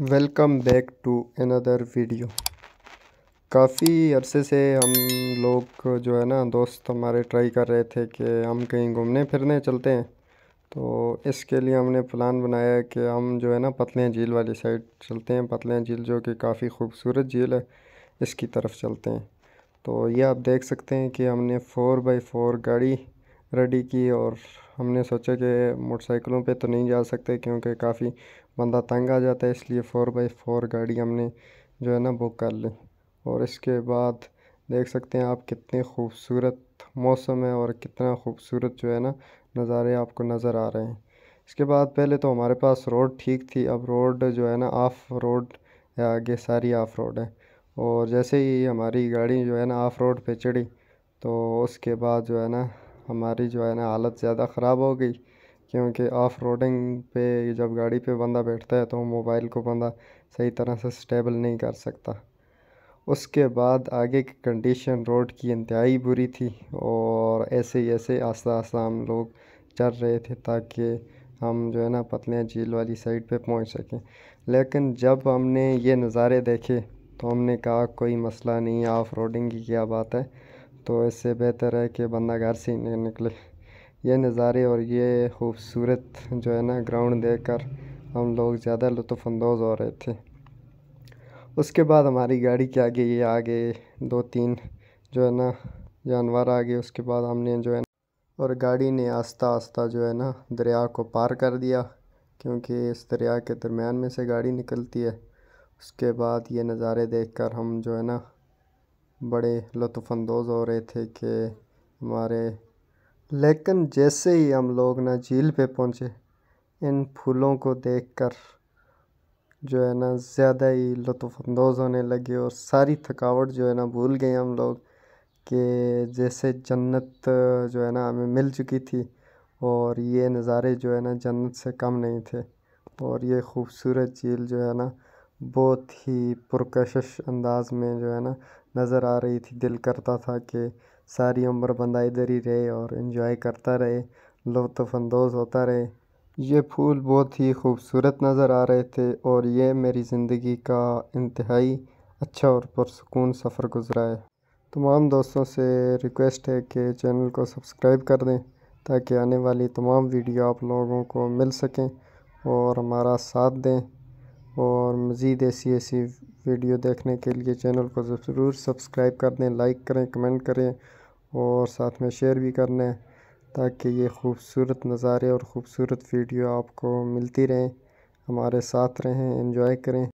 welcome back to another video काफ़ी अरसे से हम लोग जो है ना दोस्त हमारे ट्राई कर रहे थे कि हम कहीं घूमने फिरने चलते हैं तो इसके लिए हमने प्लान बनाया कि हम जो है ना पतले झील वाली साइड चलते हैं पतले झील जो कि काफ़ी खूबसूरत झील है इसकी तरफ चलते हैं तो ये आप देख सकते हैं कि हमने फ़ोर बाई फ़ोर गाड़ी रेडी की और हमने सोचा कि मोटरसाइकिलों पे तो नहीं जा सकते क्योंकि काफ़ी बंदा तंग आ जाता है इसलिए फ़ोर बाई फ़ोर गाड़ी हमने जो है ना बुक कर ली और इसके बाद देख सकते हैं आप कितने खूबसूरत मौसम है और कितना खूबसूरत जो है ना नज़ारे आपको नज़र आ रहे हैं इसके बाद पहले तो हमारे पास रोड ठीक थी अब रोड जो है ना ऑफ रोड या आगे सारी ऑफ रोड है और जैसे ही हमारी गाड़ी जो है ना ऑफ रोड पे चढ़ी तो उसके बाद जो है ना हमारी जो है ना हालत ज़्यादा ख़राब हो गई क्योंकि ऑफ रोडिंग पे जब गाड़ी पे बंदा बैठता है तो मोबाइल को बंदा सही तरह से स्टेबल नहीं कर सकता उसके बाद आगे की कंडीशन रोड की इंतहाई बुरी थी और ऐसे ही ऐसे आस्ता आस्ता हम लोग चल रहे थे ताकि हम जो है ना पतलियाँ झील वाली साइड पे पहुंच सकें लेकिन जब हमने ये नज़ारे देखे तो हमने कहा कोई मसला नहीं है ऑफ रोडिंग की क्या बात है तो इससे बेहतर है कि बंदा घर से ही निकले ये नज़ारे और ये खूबसूरत जो है ना ग्राउंड देख कर हम लोग ज़्यादा लुफानंदोज़ हो रहे थे उसके बाद हमारी गाड़ी के आगे ये आगे दो तीन जो है ना जानवर आ गए उसके बाद हमने जो है ना और गाड़ी ने आस्ता आस्ता जो है ना दरिया को पार कर दिया क्योंकि इस दरिया के दरमियान में से गाड़ी निकलती है उसके बाद ये नज़ारे देख कर हम जो है ना बड़े लुफ़ानंदोज हो रहे थे कि हमारे लेकिन जैसे ही हम लोग ना झील पे पहुँचे इन फूलों को देखकर जो है ना ज़्यादा ही लुफानंदोज़ होने लगे और सारी थकावट जो है ना भूल गए हम लोग कि जैसे जन्नत जो है ना हमें मिल चुकी थी और ये नज़ारे जो है ना जन्नत से कम नहीं थे और ये ख़ूबसूरत झील जो है ना बहुत ही पुरकशिश अंदाज़ में जो है ना नज़र आ रही थी दिल करता था कि सारी उम्र बंदा इधर ही रहे और इन्जॉय करता रहे लुत्फ़ानंदोज़ होता रहे ये फूल बहुत ही खूबसूरत नज़र आ रहे थे और ये मेरी ज़िंदगी का इंतहाई अच्छा और पुरसकून सफ़र गुज़रा है तमाम दोस्तों से रिक्वेस्ट है कि चैनल को सब्सक्राइब कर दें ताकि आने वाली तमाम वीडियो आप लोगों को मिल सकें और हमारा साथ दें और मज़ीद ऐसी ऐसी वीडियो देखने के लिए चैनल को ज़रूर सब्सक्राइब कर दें लाइक करें कमेंट करें और साथ में शेयर भी कर लें ताकि ये खूबसूरत नज़ारे और ख़ूबसूरत वीडियो आपको मिलती रहें हमारे साथ रहें इन्जॉय करें